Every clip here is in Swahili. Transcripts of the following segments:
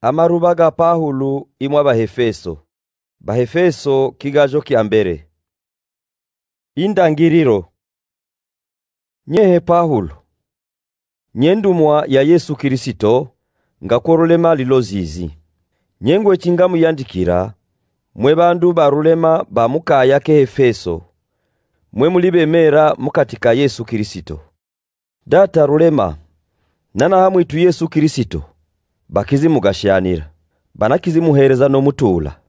amaruba ga pahulu imwa Bahefeso. bahefeso kigajo kiambere. indangiriro nyehe pahulu nyendumwa ya yesu Kristo ngakorolema lilozizi. zizi nyengwe chingamu yandikira mwe bandu barulema bamukaya ke hefeso mwe mera mukatika yesu kirisito data rulema nanahamwitu yesu kirisito bakizimugashyanira banakizimuhereza nomutuula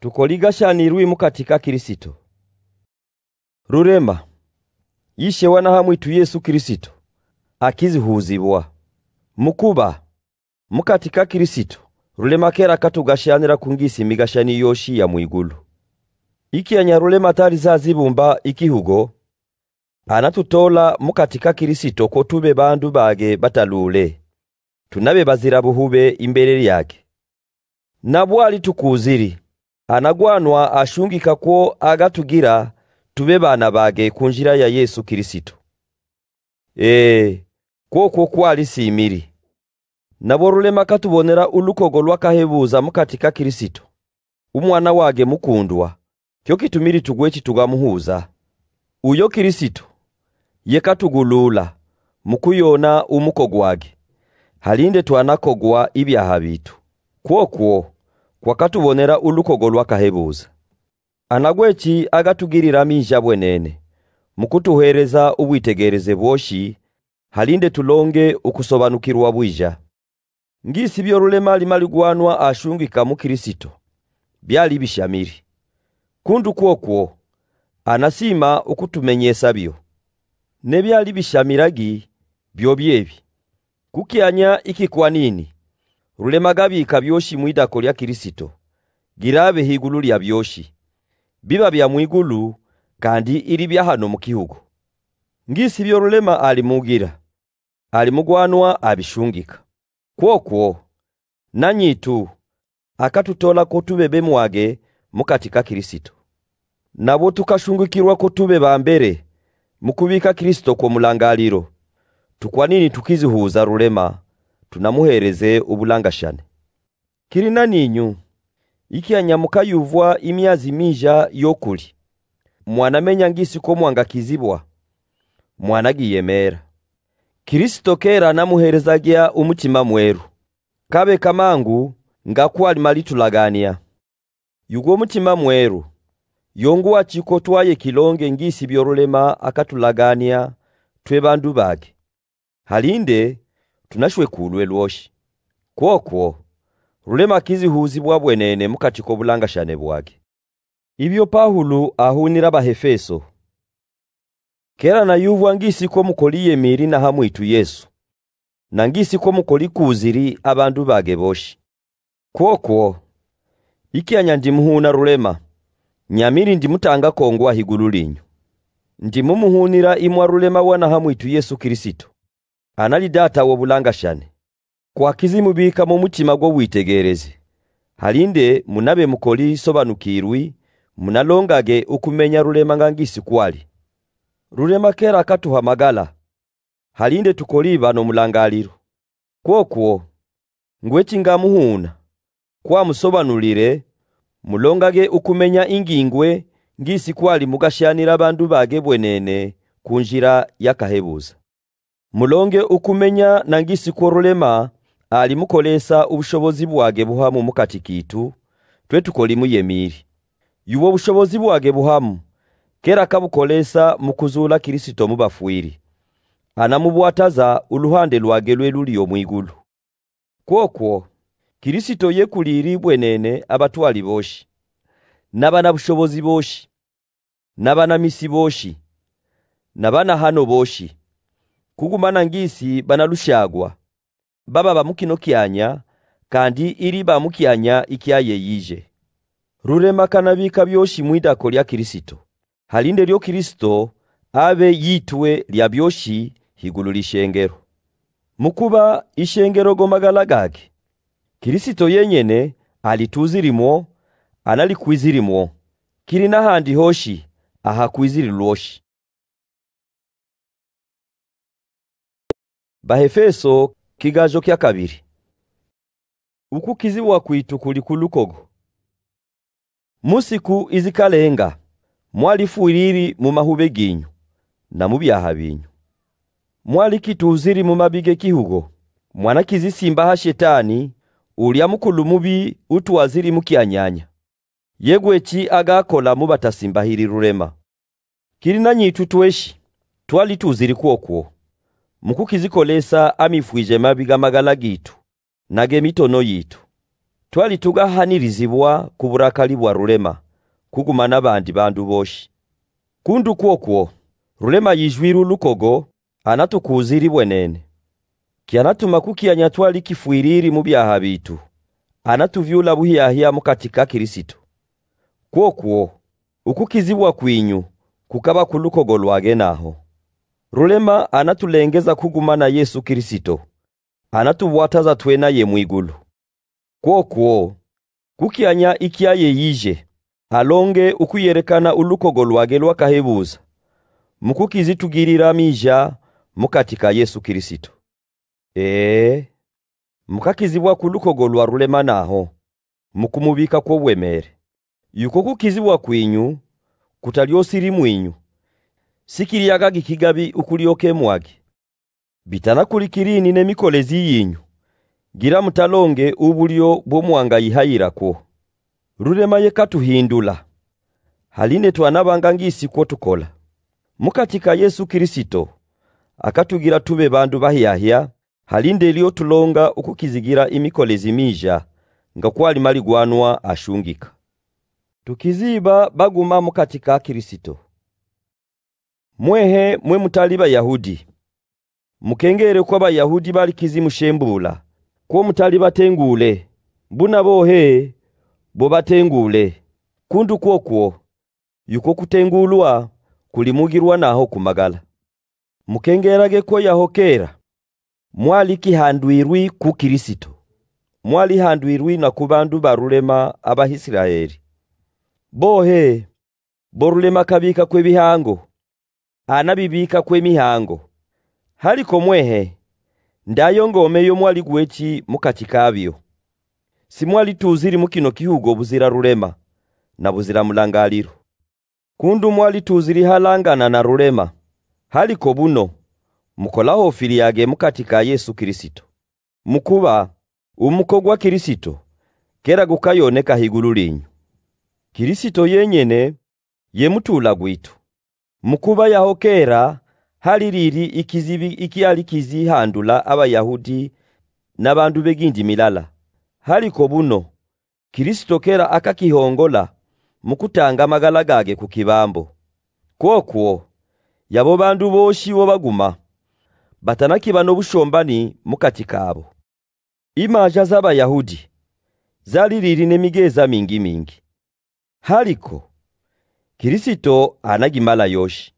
tukoligashanira rwimu katika kirisito rurema yishewa na hamwitu yesu akizi huzibwa mukuba mukatika kirisito rurema kera ku kungisi migashani yoshi ya mwigulu ikianya rulema tali zazibumba ikihugo anatutola mukatika kirisito kotube tube bandu bage batalule tunabe bazira buhube imbere yake nabwo tukuziri anagwanwa ashungika ko agatugira tube bana bage ku njira ya Yesu Kristo e eh, kwokwo simiri nabo rulema katubonera ulukogo lwakahebuza ka Kristo umwana wage mukundwa kyo kitumiri tugwechi tugamuhuza uyo Kristo yekatugulula mukuyona umukogwage halinde twanakogwa ibyaha bitu kwokwo kwakatubonera ulukogo lwakahebuza anagweki agatugirira minja bwenene mukutuhereza ubwitegereze bwoshi halinde tulonge ukusobanukirwa bwija ngisi byo rulema limaligwanwa ashungika mu Kristo byali bishamiri kundu kwokwo anasima ukutumenyesa byo ne byali bishamiragi byo byebi kukianya iki kwa nini rulemagabiika byoshi mwidako lya kirisito girabe higulu lya byoshi biba bya mwigulu kandi iri bya hano mu kihugu ngisi byo rulema ali mugwanwa abishungika kwokwo nanyitu akatutolako tube bemwage mukati ka kirisito nabo tukashungukirwa tube bambere mu kubika kristo kwa mulangaliro tukwanini huza rulema tunamuhereze ubulangashane kirina ninyu ikianyamuka yuvwa imyazi mija yokuli mwanamenya ngisi ko mwangakizibwa mwanagiyemera kristo kera namuherezagya umutima mweru kabe kamangu ngakwali malitulagania yugo mutima mweru yonguwa chiko twaye kilonge ngisi byorulema akatulagania twe bandu bage halinde kulwe lwoshi kwokwo rulemakizi huzi bwabwenene mukati kobulangashane bwake ibyo pahulu ahunira abahefeso kera na yuvu ngisiko mukoliye miri na hamwitu yesu na ngisiko mukoli kuziri abandu bage boshi kwokwo ikianya ndimuhuna rulema nyamiri ndimutanga kongwa higulu linyu ndimumuhunira imwa rulema wana hamwitu yesu kirisito anali daata w'obulangashane bika mu mutima witegereze halinde munabe mukoli sobanukirwi munalongage ukumenya rulema nga kwali rulema kera akatuhamagala halinde tukoliba n'omulangaliro kwokwo ngweki kwa musobanulire mulongage ukumenya ingingwe ngisi kwali mugashanira bandu bage bwenene kunjira yakahebuza mulonge ukumenya nangisiko olulema alimukolesa ubushobozi bwage buhamu mukati kiitu twe tukolimu yemiri yuwo bushobozi bwage buhamu kera kabukolesa mu kuzuula kirisito mu bafwiri anamubwataza uluhande lwage lwe luli omwigulu kwokwo kirisito yekuliri bwenene abatwali boshi nabana bushobozi boshi nabana misi boshi nabana hano boshi kugumana ngisi banalushagwa baba bamukino kyanya kandi iri bamukyanya ikyaye yije rurema bika byoshi mwidako lya Kristo halinde lyo Kristo abe yitwe lya byoshi higululishengero mukuba ishengero gomagala gake Kristo yenyene alituzirimo analikwizirimo kiri handi hoshi aha kwiziri lwoshi bahefeso kigajo kya kabiri uku kizibu kwitu kuliku musiku izikalenga mwalifuiriri mu mahube ginyu na mu byaha binyu kituziri mu mabige kihugo kizisimba ha shetani ulya mukulu mubi utuwaziri mukianyanya yegweki agakola mu batasimbahiri rurema kili nanyitu tweshi twali tuziri kwokwo mukukizikolesa amifuije mabi g'amagala gitu mitono yitu twali tugahanirizibwa ku burakali bwa rulema kuguma n'abandi bandu boshi kundu kwokwo rulema yijwiru lukogo anatukuuziri bwenene kyanatuma kukyanya twali kifwiriri mu byaha bitu anatuvyula buhiyahiyamu katika kristo kwokwo ukukizibwa kwinyu kukaba ku lukogo lwagenaho rulema anatulengeza kuguma na yesu kirisito anatubwataza twena ye mwigulu kwokwo kukianya ikyaye yije alonge ukuyerekana ulukogo lwage lwakahebuza mukukizitugirira mija mukatika ka yesu kirisito ee mukakizibwa ku lukogo lwa rulema naho mukumubika kwobwemere yuko kukizibwa kwinyu kutalyosiri mwinyu ukulioke mwagi bitana kulikirini ne mikolezi yinyu gira mutalonge ubulyo ko rurema hindula haline twanabanga ko tukola mukatika yesu kirisito akatugira tube bandu bahiyahia halinde lyo tulonga ukukizigira imikolezi mija nga mali gwanwa ashungika tukiziba baguma mukatika Kristo mwehe mwe mutali bayahudi mukengere ko abayahudi bali kizimushembula ko mutali batengule buna bohe bo batengule kundu kwokwo yuko kutengulwa kulimugirwa naho kumagala mukengerage ko yahokera kihandwirwi ku kirisito handwirwi na ku bandu barulema abahisiraeli bohe borulema kabika kw'ebihango anabibika kw'emihango haliko mwehe ndayo ngome yo mwaligweki mukati kabyo simwalituuzirimu kino kihugo buzira rulema na buzira mulangaliro kundu mwalituuziri halangana na rulema haliko buno mukolaho ofili yage mukati ka yesu kirisito mukuba umuko gwa kirisito kera gukayoneka higulu linyu kirisito yenyene yemutula mutula gwitu mukuba yahokera hari riri ikizibi ikiali kizihandula abayahudi n'abandu begindi milala haliko buno kristo kera akakihongola mukutanga amagala gage ku kibambo kwokwo yabo bandu boshi bo baguma batanakiba n'obushombani mukati kaabo imaja z'abayahudi zaliriri n'emigeza mingi mingi haliko kirisito anagimala yoshi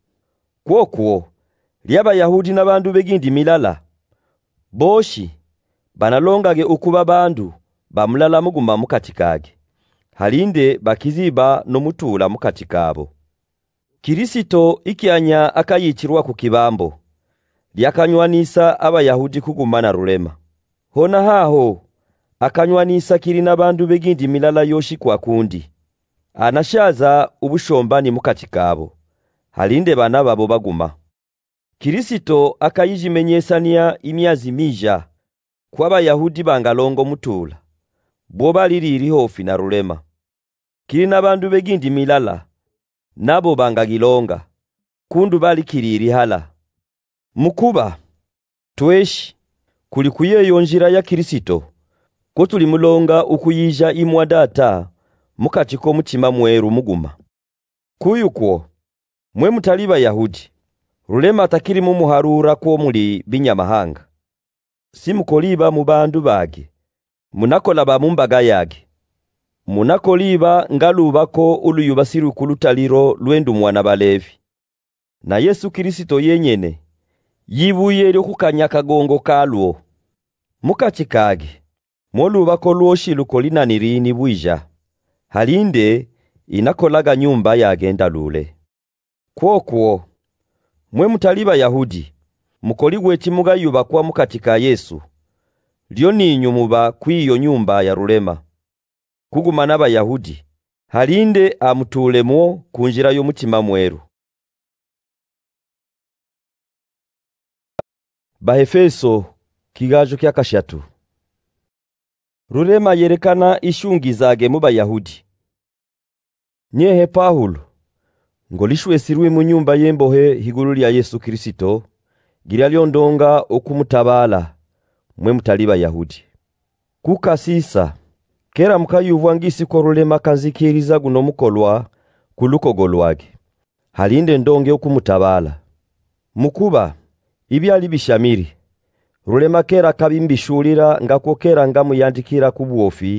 kwokwo na bandu begindi milala boshi banalongage ukuba bandu bamulala muguma mukatikage. halinde bakiziba no mutula mukatikabo. kirisito ikianya akayikirwa ku kibambo lyakanywanisa abayahudi kugumana rulema hona haho akanywanisa kiri bandu begindi milala yoshi kwa kundi anashaza ah, ubushomba mu kati kabo halinde bana babo baguma kirisito akayijimenyesania imyazi mija kw'abayahudi bangalongo mutula boba lilili hofi na rulema kiri na bandu begindi milala nabo bangagilonga kundu balikilili hala mukuba tweshi kuli kuyeyo njira ya kirisito ko tulimulonga ukuyija imwa data ko mukima mweru muguma kuyuko mwe mutali bayahudi rulema atakiri mu muharura kwo muli binyamahanga simukoliba mu bandu bage munakola ba mumbaga yage munakoliba ngalubako uluyubasi kulutaliro lwendu mwana balevi na yesu kristo yenyene yibuye lyokukanya kagongo kalwo mukachikage mwolubako lwoshi nirini bwija halinde inakolaga nyumba yagenda lule kwokwo mwe mutali bayahudi mukoligwe mukati ka yesu lyo ninyu muba kwiyo nyumba ya rulema kuguma n'abayahudi halinde amutulemwo kunjira y'omutima mweru Bahefeso, kigajo kya kashatu Rurema yerekana ishungi zage mu Bayahudi nyehe paulo ngolishwesirwe mu nyumba y'embohe higulu lya yesu kirisito gira lyondonga okumutabala mwe mutali bayahudi kukasisa kera mukayuvwa ngisiko lulema kanzikiriza guno mukolwa ku lukogo lwage halinde ndonge okumutabala mukuba ibyali bishamiri rulema kera kabimbishulira ngakokera kera ngamuyandikira ku bwofi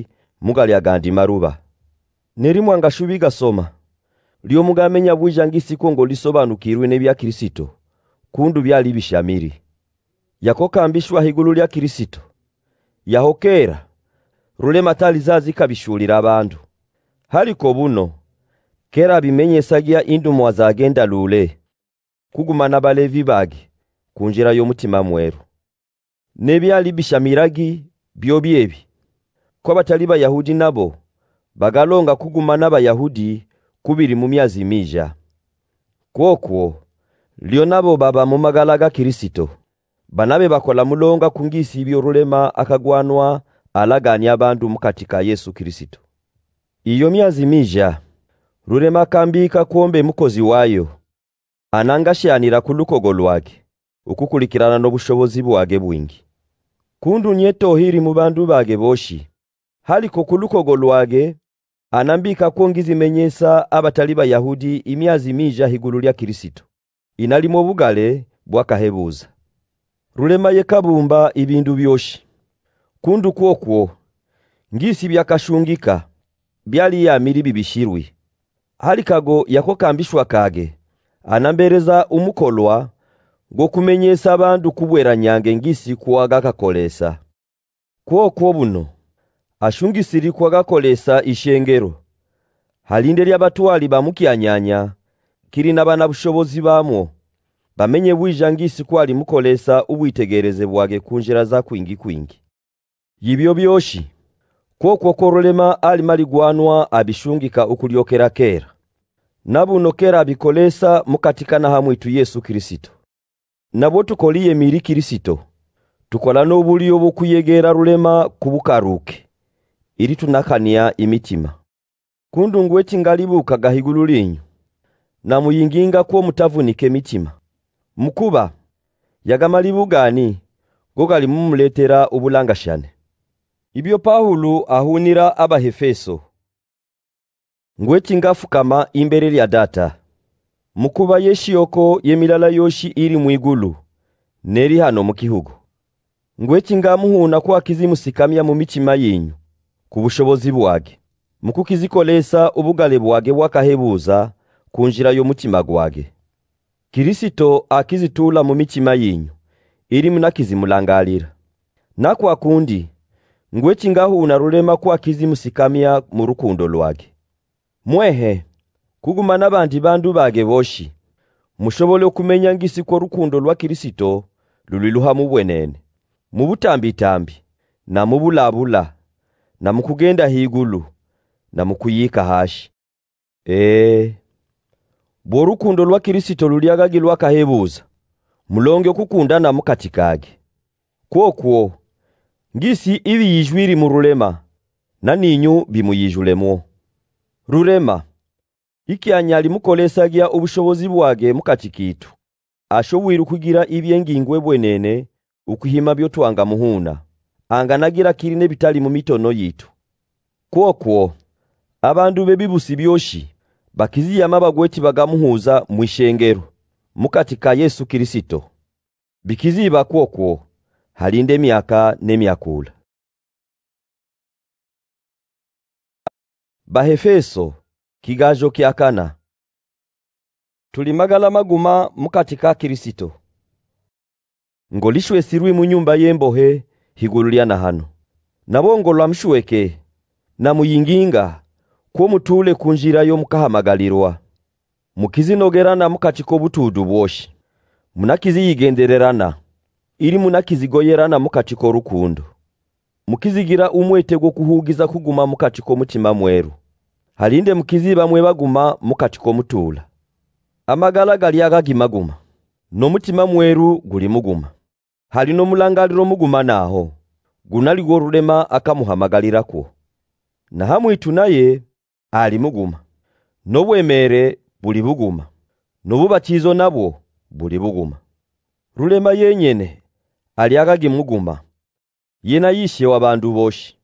agandi maruba nerimwangashubi gasoma lyomugamenya bwija ng'isiko ngolisobanukirwe n'ebya kirisito kundu byali bishamiri yakokambishwa higulu lya kirisito matali zazi kabishulira abantu abandu haliko buno kera bimenyesagya indumwa mwazagenda lule na balevi bage kunjira mutima mweru n'ebyali bishamiragi byo byebi bataliba bayahudi nabo bagalonga kugumana abayahudi kubiri mu myazi mija kwokwo lyo nabo baba mu magala ga kirisito banabe bakola mulonga kungisi ibyorulema akagwanwa alaganya abandu ka yesu kristo iyo myazi mija rulema kambika kuombe mukozi wayo ku lukogo lwake ukukulikirana n'obushobozi bwage bwingi kundu hiri mu bandu bage boshi haliko lukogo lwage anambika kwongizimenyesa abatali bayahudi imyazi mija higulu lya Kristo inalimo bwaka hebuza rulema yekabumba ibindu byoshi kundu kwokwo ngisi byakashungika byali yamiri bibishirwi halikago yakokambishwa kage anambereza umukolwa kumenyesa abandu kubwera nyange ngisi kuwagaka kolesa kwokwo buno ashungisirikwa gakolesa ishengero halinde ly'abatwali bamukyanyanya kirina bushobozi bamwo bamenye bwija ngisi kwali mukolesa ubwitegereze bwage kunjira za kwingi kwingi yibyo byoshi kwokwo korolema gwanwa abishungika ukuliokera kera nabunokera abikolesa mukatikana hamwitu yesu kristo nabo tukoliye miri kristo tukola n'obuli obukuyegera rulema kubukaruke iri tunakania imitima kundungu ekingalibuka gahigulu linyu namuyinginga kwo mutavunike mitima mukuba yagamalibu gani go galimumuletera obulangashane ibyo pahulu ahunira abahefeso ngwe kingafukama imbere lya data mukuba yeshiyoko yemilala yoshi iri mwigulu neri hano mu ngweti ngwe kingamuhuna kwa sikamya mu mitima yinyu ku bushobozi bwage mukukizikolesa ubugale bwage bwakahebuza kunjira mutima gwage kirisito akizitula mu mitima yinyu ilimu nakizimulangalira nakwa kundi ngwe chingahu unarulema kwa kizimusikamya mu rukundo lwage mwehe kuguma n'abandi bandu bage boshi mushobole kumenya ngisi ko rukundo lwa kirisito luli luhamu bwenene mu butambi-tambi na mu bulabula na mukugenda higulu na mukuyika hashi ee bworukundo lwa kirisito lulyagagi lwakahebuuza mulonge okukundana mukatikage kwokwo ngisi ibiyijwi mu rulema na ninyu bimuyijulemu rurema ikyanya limukolesagya ubushobozi bwage mukati kitu ashobwire kugira ibyengingwe bwenene ukuhima byotwanga muhuna anganagira kiri bitali mu mitono yitu kwokwo abandu bebibusi byoshi bakiziyama bagweti bagamuhuza mwishengero mukati ka yesu kirisito bikiziba kwokwo halinde emyaka n'emyakula bahefeso kigajo kyakana tulimagala maguma mukati ka kirisito sirwi mu nyumba yembohe higulu lyana hano nabongolwa na muyinginga ko mutule kunjira yo mukahamagalirwa mukizinogerana mukacika obutudu bwoshi yigendererana iri munakizigoyerana mukacika rukundo mukizigira umwete gwo kuhugiza kuguma mukacika mutima mweru halinde mukizi mwe baguma mukacika omutuula amagala gali agagimaguma mutima mweru guli muguma hali mulangaliro mugumana gunali gunaligwo olulema akamuhamagalirako na hamwitu naye ali muguma n'obwemeere buli buguma n'obubakiizo nabwo buli buguma rulema yenyene aliakagi muguma yena yishe wabandu bandu boshi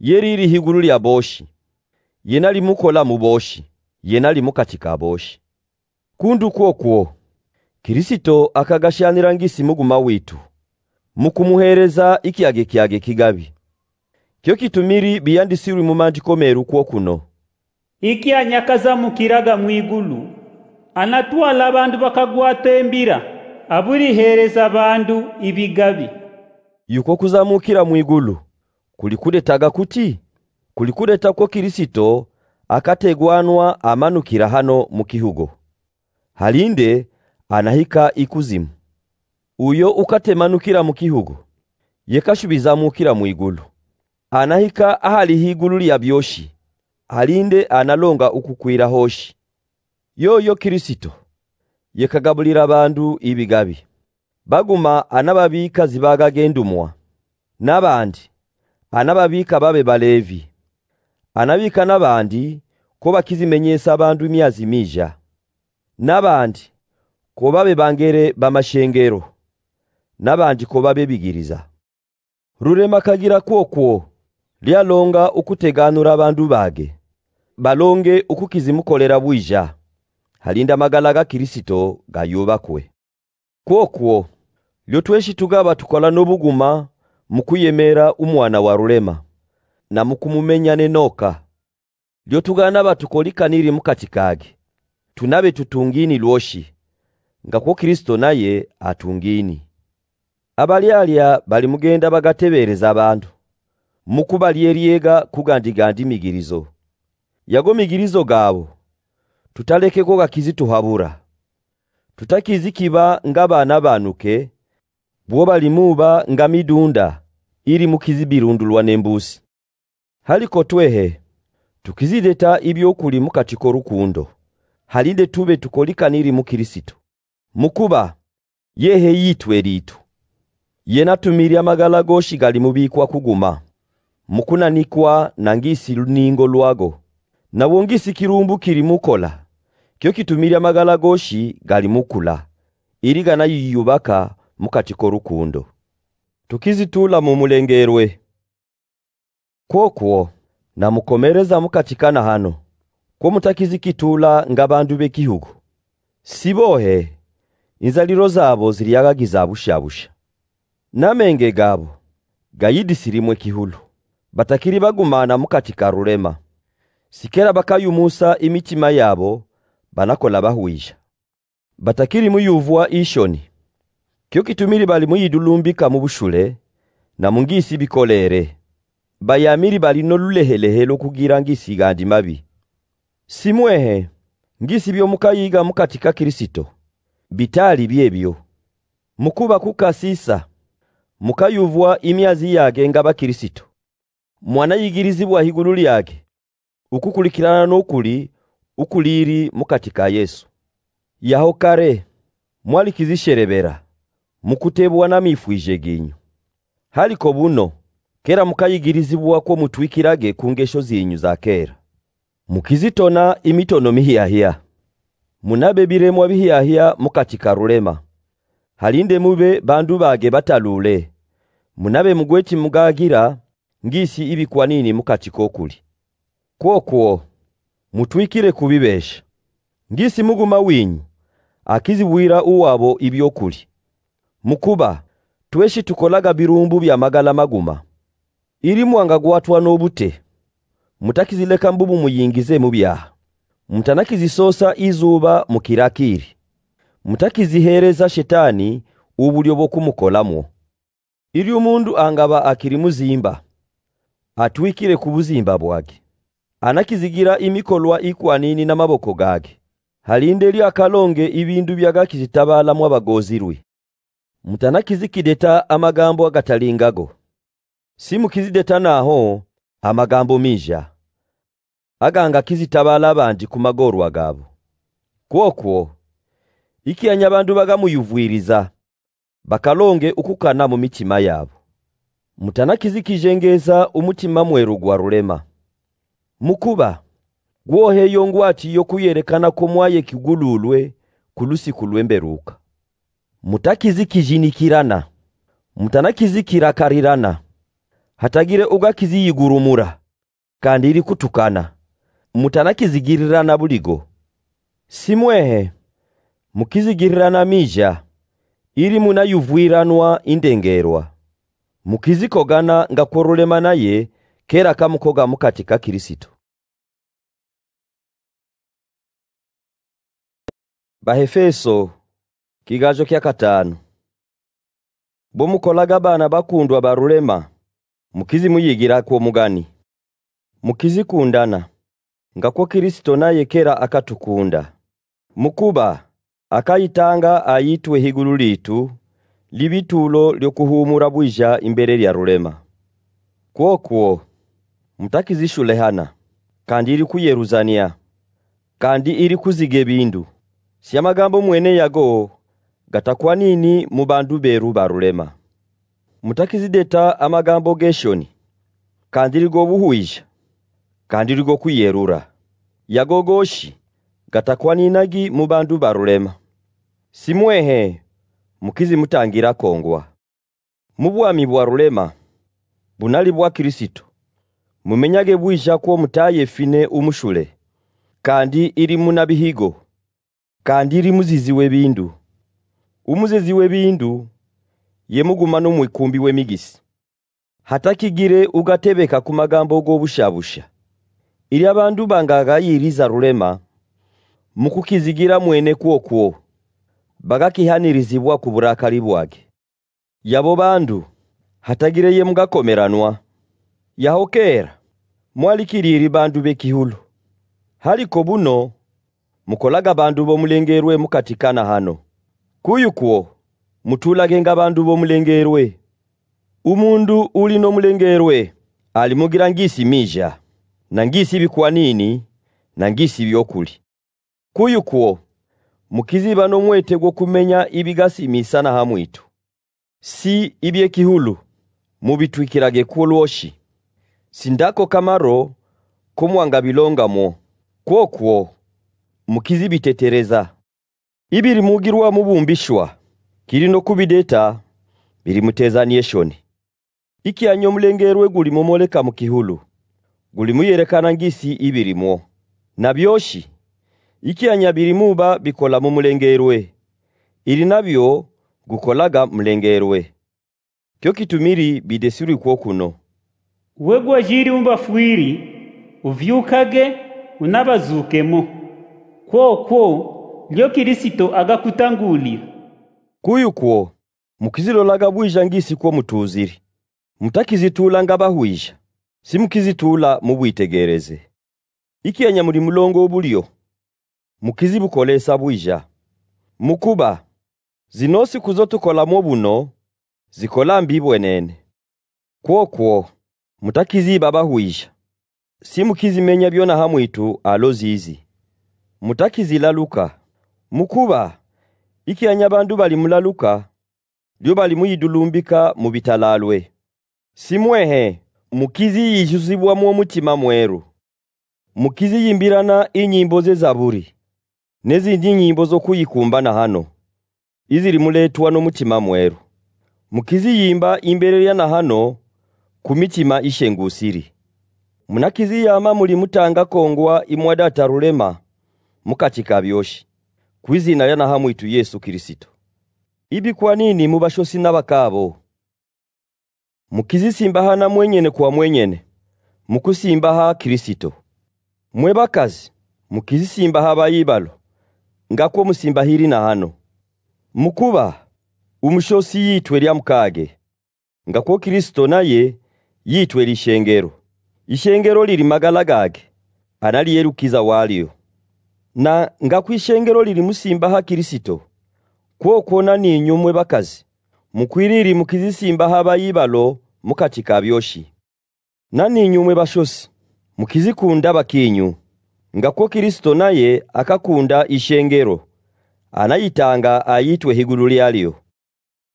yerili higuru lya boshi yena limukola mu boshi yena limukatika boshi kundu kwokwo kirisito akagashanirangisi muguma witu mu kumuhereza ikiyage kiyage kigabi kyo kitumiri biyandisirwe mu mandiko meru kuwo kuno ikia nyakaza mukiraga mwigulu anatwala abantu aburi hereza abandu ibigabi yuko kuzamukira mwigulu kulikuletaga kuti kulikuleta ko kirisito akategwanwa amanukira hano mu kihugo halinde anahika ikuzimu uyo ukatemanukira mu kihugu yekashubizamukira mu igulu anahika ahali higulu lya byoshi alinde analonga ukukwira hoshi yoyo kirisito yekagabulira bandu ibigabi baguma anababika zibagagendumwa n'abandi anababika babe balevi anabika n'abandi ko bakizimenyesa bandu imyazi mija n'abandi ko babe bangere bamashengero n'abandiko babebigiriza rurema kagira kwokwo lyalonga ukuteganura abandu bage balonge ukukizimukolera bwija halinda magala ga kirisito gayubakwe kwokwo lyotweshi tugaba tukola n'obuguma mu kuyemera umwana wa rurema na mu kumumenya nenoka lyotugana batukolika niri mukatikage tunabe tutungini lwoshi ngako kristo naye atungini abalyalya mugenda bagatebeereza abantu mukuba lyeryega migirizo yago migirizo gaabo tutalekeko gakizituhabura tutakizikiba ng'abaana banuke bwo bali nga midunda ili mukizibirundulwa n'embusi haliko twehe tukizileta ibyokuli mukatiko rukundo halinde tube tukolika mu kristo mukuba yehe yitwe litu yenatumili amagala goshi gali mubikwa kuguma mukunanikwa nangisi luningo lwago nawongisi kilumbu kili mukola kyo kitumiri amagala goshi gali mukula ili yiyubaka mukati tukizi tula mu mulengerwe kwokwo namukomereza mukatikana hano kwo mutakizi nga ngabandu b'ekihugu sibohe inzaliro zabo ziliyagagiza bushabusha n'amenge gaabo gayidisirimwe kihulu batakiri bagumana mukati ka rurema sikera bakayumusa imitima yabo banakola bahwija batakiri muyuvwa ishoni kyo kitumiri bali muyidulumbika mu bushule na mungisi bikolere bayamiri no lulehelehelo kugira ngisi gandi mabi simwehe ngisi mukayiga mukati ka kristo bitali byebyo mukuba kukasisa mukayuvwa imyazi yage ng'abakristo mwanayigirizibwa yigirizibwa lyage ukukulikilana ukukulikirana nokuli ukuliri ka yesu yaho kare kizisherebera mukutebwa na mifwije ginyu haliko buno kera mukayigirizibwa ko mutwikirage ku ngesho zinyu za kera mukizitona imitono mihiyahiya munabebiremwa bihiyahiya mukati ka rulema halinde mube bandu bage batalule munabe mugwechi mugagira ngisi ibi kwa nini mukati kokuli kwokwo mutwikire kubibesha ngisi muguma winyu akizibwira uwabo ibyokuli mukuba tweshi tukolaga birumbu bya magala maguma ili mwanga gwatwa n'obute mutakizileka mbubu muyingize mu byaha mutanakizisosa izuba mukirakiri zihereza shetani ubulyo bw'okumukolamu iri umuntu angaba akiri muzimba atwikire ku buzimba bwage anakizigira imikolwa ikwanini maboko gage halinde eri akalonge ibindu byagakizitabalamu abagozirwe mutanakizikideta amagambo agatalingago kizideta naaho amagambo mija aganga kizitabala abandi ku gabo gaabo kwokwo ikiyanya abantu bagamuyuvwiriza bakalonge ukukana mu mitima yabo mutanakizikije ngeeza umutima mweru gwa rulema mukuba gwoheyo ngwati yokuyerekana ko mwayekigululwe ku lusiku kijinikirana mutakizikijinikirana mutanakizikirakarirana hatagire ugakiziyigurumura kandi iri kutukana mutanakizigirirana buligo simwehe mukizigirirana iri munayuvwiranwa indengerwa mukizikogana nga naye kera kamukoga mukati ka Kristo bahefeso kigajo kya katano bomukolaga bana bakundwa barulema mukizimuyigirako mugani mukizikundana nga kwa kristo naye kera akatukunda mukuba akayitanga ayitwe higuru litu libitulo lyokuhumura bwija imbere lya rurema kwokwo mutakizishule hana kandi iri kuyeruzania kandi iri kuzige bindu si amagambo mwene yago gatakwa nini mu bandu beru barulema mutakizideta amagambo geshoni kandi irigo buhuija kandi irigo kuyerura yagogoshi gatakwa ninagi mu bandu barulema simwehe mukizi mutangira kongwa mu bwami bwa rulema bunali bwa kirisito mumenyage bwija kwo mutaye fine umushule kandi iri munabihigo bihigo kandi iri muzizi w'ebindu umuzizi w'ebindu ye muguma migisi hataki gire ugatebeka ku magambo bushabusha iri abandu bangagayiriza rulema mukukizigira mwene kwokwo bagakihanirizibwa ku burakari bwage yabo bandu hatagire ye mugakomeranwa yahokera mwalikiriri bandu bekihulu haliko buno mukolaga bandu mulengerwe mukatikana hano kuyukwo mutulage nga bandu mulengerwe umundu uli mulengerwe alimugira ngisi mija na ngisi nini na ngisi byokuli kuyukwo mukiziba n'omwete gw'okumenya ha nahamwitu si eby'ekihulu mubitwikirage kwolwoshi sindako kamaro k'omwanga bilongamwo kwokwo mukizibitetereza mugirwa mubumbishwa kiri n'okubideeta birimutezaniye shoni ikianya omulengerwe momoleka mu kihulu muyerekana ngisi ibirimwo na byoshi ikianya birimuba bikola mu mulengerwe iri nabyo gukolaga mulengerwe kyo kitumiri bidesiri kwo kuno wegwa jiri umbafwiri uvyukage unabazukemo kwokwo lyo kirisito agakutangulira kuyukwo mukizilolaga bwija ngisi kwo mutuziri mutakizitula ngabahwija simukizitula mubwitegereze ikienya muri mulongo obulyo mukizi bukolesa bwija mukuba zino siku zotukolamo buno zikola mbi baba kwokwo si mukizi menya byona hamwitu alozizi mutakizi laluka mukuba ikianya bandu bali mulaluka lyo bali muyidulumbika mu bitalalwe simwehe mukizi mu mutima mweru yimbirana inyimbo ze zaburi n'izindi nyimbo zo kuyikumbana hano no mutima mweru mukizi yimba imbere ya na hano ku mitima ishengusiri yama muli mutanga kongwa imwada tarulema mukachika byoshi yana lya nahamwitu yesu kirisito ibi kwa nini mubashosi n'abakabo hana mwenyene kwa mwenyene Kristo kirisito mwe bakazi haba bayibalo ngakwo musimba hiri na hano mukuba umushosi yitwe lya mukage ngakwo kristo naye yitwe lishengero ishengero liri magalagage yerukiza waliyo na ngakwo ishengero liri musimba ha kristo ni nyumwe bakazi mukwiriri mukizisimba habayibalo mukati kabyoshi na nyumwe bashosi mukizikunda bakinyu ngako kristo naye akakunda ishengero anayitanga ayitwe higulu lyalyo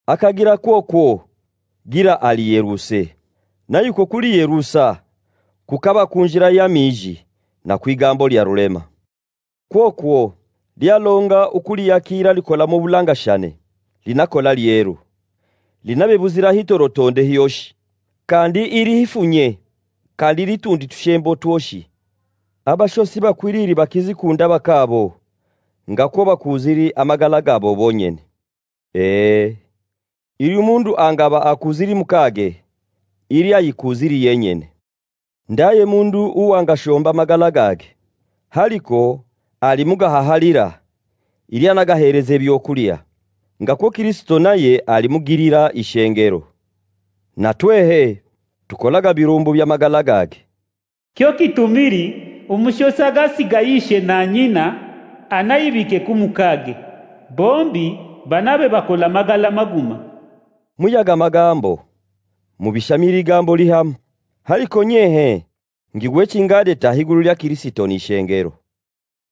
akagira kwokwo gira aliyeruse nayiko kuli yerusa kukaba kunjira ya miji na kwigambo lya rulema kwokwo lyalonga likola likolamo bulangashane linakola lyeru buzira hitorotonde hiyoshi kandi iri hifunye kandi litundi tushembo twoshi abashosi bakwiriri bakizikunda bakabo ngako bakuziri amagala gabo bonyene ee eh, iri mundu angaba akuziri mukage iri ayikuziri yenyene ndaye mundu uwangashomba amagala gage haliko alimugahahalira iri anagahereze byokulya ngako kristo naye alimugirira ishengero natwehe tukolaga birumbu by'amagala gage kyo kitumiri umushosi sigayishe na nyina anayibike kumukage bombi banabe bakola magala maguma muyaga magambo mubishamiri igambo lihamu hariko nyehe ngigwe chingade tahiguru lya kirisito ni shengero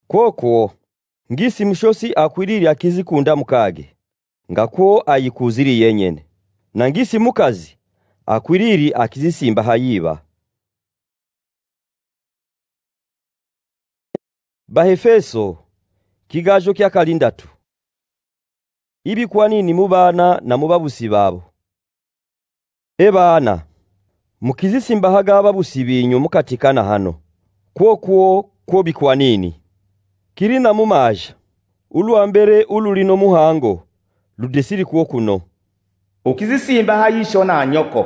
kwokwo ngisi mushosi akwiriri akizikunda mukage ngakwo ayikuziri yenyene na ngisi mukazi akwiriri akizisimba hayiba Bahefeso kigajo kyakalindatu ibi nini mubana na mubabusi babo ebaana mukizisimbahaga ababusi binyu mukatikana hano kwokwo kwobi kwanini kirina mumaja ulu lino muhango ludesiri kwo kuno ukizisimba hayisho na nyoko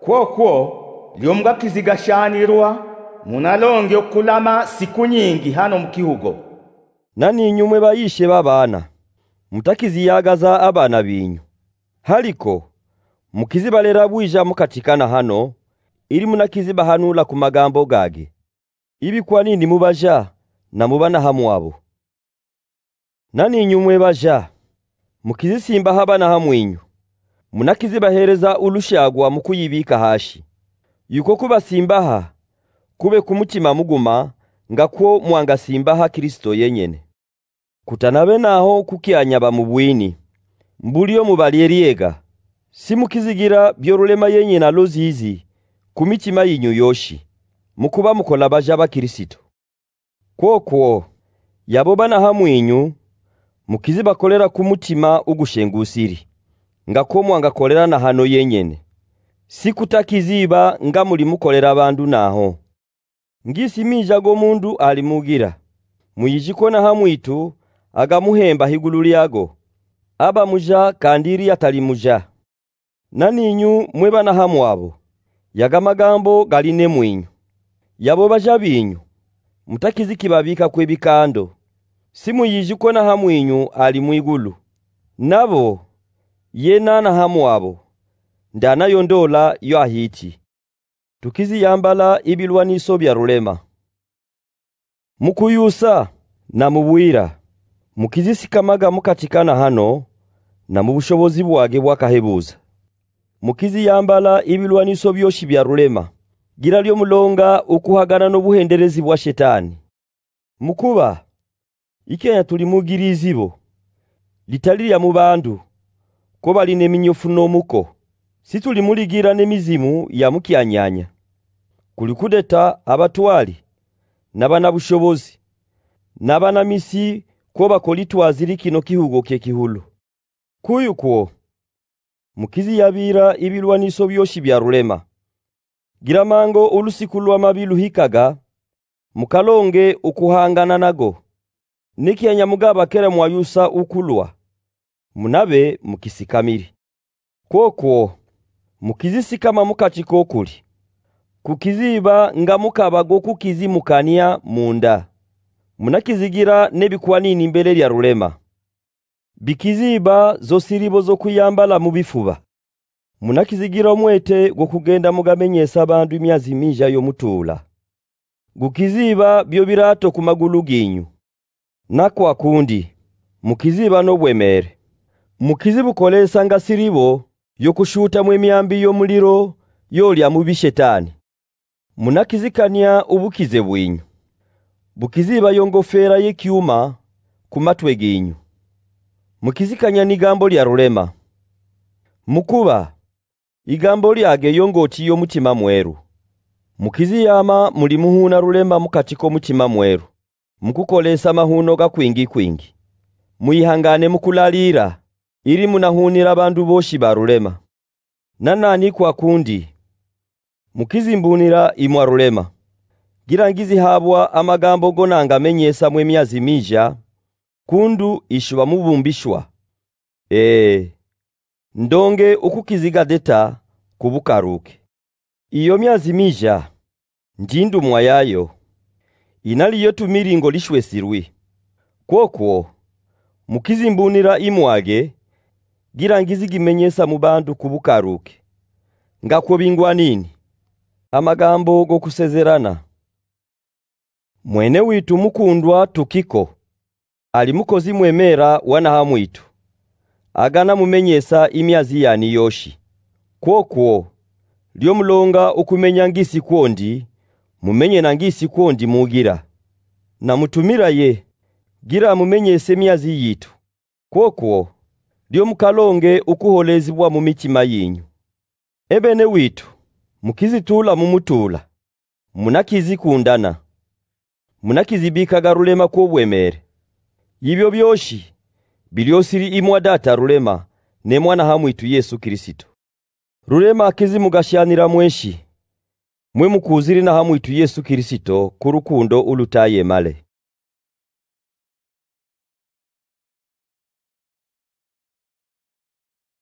kwokwo lyombwa kizigashanirwa munalonge okulama siku nyingi hano mukihugo naninyumwe bayishe babana mutakiziyagaza abana binyu haliko mukizibalera bwija mukatikana hano ili munakiziba hanula ku magambo gage ibi kwa nini mubaja na mubana hamu abo naninyumwe baja mukizisimba habana hamwinyu munakizibahereza ulushyagwa mu kuyibika hashi yuko kubasimbaha kube kumutima muguma ngakuo mwangasimbaha kristo yenyene kutanabe naho kukianyaba mu bwini mbulio mubalyeryega simukizigira byorulema yenyene aloziizi ku mitima yinyu yoshi mukuba mukola baja Kristo kwokwo yabo bana hamwinyu mukizi bakolera ku mutima ugushengusiri ngako mwangakolera na hano yenyene sikutakiziba nga muli mukolera bandu naho minja go mundu alimugira muyijikona hamwitu agamuhemba higulu lyago aba muja kandiri atali muja naninyu mwebana hamwabo yagamagambo galine mwinyu yabo baja binyu mutakizikibabika kwebikando simuyijikona hamwinyu ali mwigulu nabo yenana hamwabo ndanayondola yo ahiti tukiziyambala ibilwaniso bya rulema mukuyusa na mubwira mukizisikamaga mukatikana hano na mu bushobozi bwage bwakahebuza yambala ibilwaniso byoshi bya rulema gira lyo mulonga ukuhagana buhenderezi bwa shetani mukuba ikenya tuli mugirizibo litalili mu bandu ko ne minyofu n'omuko situlimuligira mizimu ya mukyanyanya kulikudeta abatwali n'abanabushobozi n'abanamisi kwo bakolitwaziri kino kihugo kihulu kuyu kwo mukiziyabira ibilwaniso byoshi bya rulema gira mango ulusiku mabilu luhikaga mukalonge ukuhangana nago nikianyamugaba kera mwayusa ukulwa munabe mukisikamiri kwokwo mukizisika mukakika okuli kukiziba nga mukabaga okukizimukania munda munakizigira n'ebikwanini mbere lya lulema zo zosiribo zokuyambala mu bifuba munakizigira omwete gwokugenda mugamenyesa imyazi emyazi minja y'omutuula gukiziba byo biraato ku magulu ginyu nakwakundi mukiziiba n'obwemere mukizibukolesa nga siribo yokushutamu emyambi y'omuliro yoolya mubi shetaani munakizikania ubukize bwinyu bukiziba yongofera y'ekyuma ku matwe ginyu mukizikanya nigambo lya rulema mukuba igambo lyage yongoti y'omutima mweru mukiziyama muli muhuna rulema mukatiko mutima mweru mukukolesa mahuno gakwingi kwingi muyihangane mukulalira ili munahunila bandu boshi barulema nanani kwakundi mukizimbunila rulema. gira habwa amagambo gonangamenyesa mwe myazi mija kundu ishuba mubumbishwa ee ndonge ukukiziga deta kubukaruke iyo myazi mija ndindumwa yayo inaliyo tumilingo lishwesirwi kwokwo mukizimbunila imwage gira ngizi gimenyesa mu bantu kubukaruke bingwa nini amagambo go kusezerana mwene witu mukundwa tukiko ali mukozi mwemera wanaha mwitu agana mumenyesa imyazi yani yoshi kwokwo lyo mulonga ukumenya ngisi kwondi mumenye na ngisi kwondi mugira mutumira ye gira mumenyese imyazi yitu kwokwo ndiyo mukalonge ukuholezibwa mu mitima yinyu ebene witu mukizitula mumutula munakizikundana garulema rulema bwemere yibyo byoshi bilyosiri imwa data rulema ne mwana hamwitu yesu kristo rulema akizi mugashyanira mweshi mwe mukuziri na hamwitu yesu kristo kurukundo male